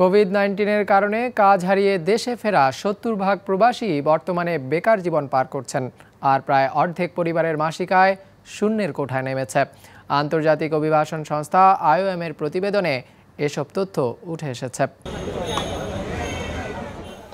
Covid নাইন্টিনের কারণে কাজ হারিয়ে দেশে ফেরা সত্তর ভাগ প্রবাসী বর্তমানে বেকার জীবন পার করছেন আর প্রায় অর্ধেক পরিবারের মাসিক আয় শূন্যের কোঠায় নেমেছে আন্তর্জাতিক অভিবাসন সংস্থা এর প্রতিবেদনে এসব তথ্য উঠে এসেছে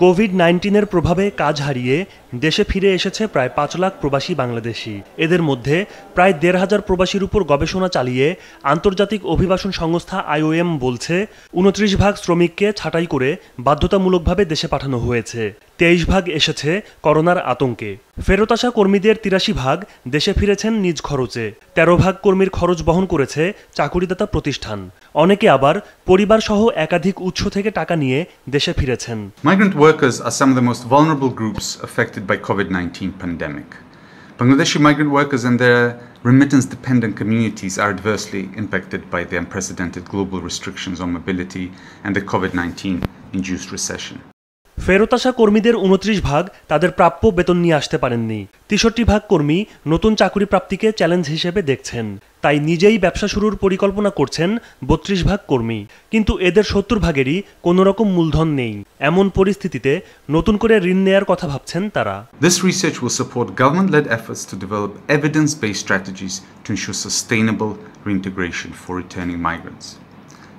কোভিড নাইন্টিনের প্রভাবে কাজ হারিয়ে দেশে ফিরে এসেছে প্রায় পাঁচ লাখ প্রবাসী বাংলাদেশি এদের মধ্যে প্রায় দেড় হাজার প্রবাসীর উপর গবেষণা চালিয়ে আন্তর্জাতিক অভিবাসন সংস্থা আইওএম বলছে উনত্রিশ ভাগ শ্রমিককে ছাঁটাই করে বাধ্যতামূলকভাবে দেশে পাঠানো হয়েছে তেইশ ভাগ এসেছে করোনার আতঙ্কে ফেরত আসা কর্মীদের তিরাশি ভাগ দেশে ফিরেছেন নিজ খরচে তেরো ভাগ কর্মীর খরচ বহন করেছে চাকুরিদাতা প্রতিষ্ঠান Migrant workers are some of the most vulnerable groups affected by COVID-19 pandemic. Bangladeshi migrant workers and their remittance dependent communities are adversely impacted by the unprecedented global restrictions on mobility and the COVID 19 induced recession. ফেরত আসা কর্মীদের উনত্রিশ ভাগ তাদের প্রাপ্য বেতন নিয়ে আসতে পারেননি তেষট্টি ভাগ কর্মী নতুন চাকরি প্রাপ্তিকে চ্যালেঞ্জ হিসেবে দেখছেন তাই নিজেই ব্যবসা শুরুর পরিকল্পনা করছেন বত্রিশ ভাগ কর্মী কিন্তু এদের সত্তর ভাগেরই কোনো রকম মূলধন নেই এমন পরিস্থিতিতে নতুন করে ঋণ নেয়ার কথা ভাবছেন তারা this research will support government led efforts to develop evidence based strategies to ensure sustainable reintegration for returning migrants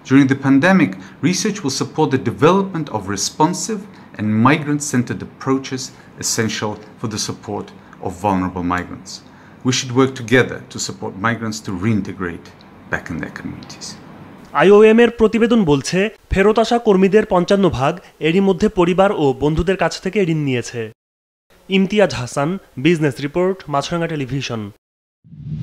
During the pandemic, research will support the development of responsive and migrant-centered approaches essential for the support of vulnerable migrants. We should work together to support migrants to reintegrate back in their communities. IOM এর প্রতিবেদন বলছে ফেরত আসা কর্মীদের পঞ্চান্ন ভাগ এরই মধ্যে পরিবার ও বন্ধুদের কাছ থেকে ঋণ নিয়েছে Imtiaz Hasan business report Maasranga television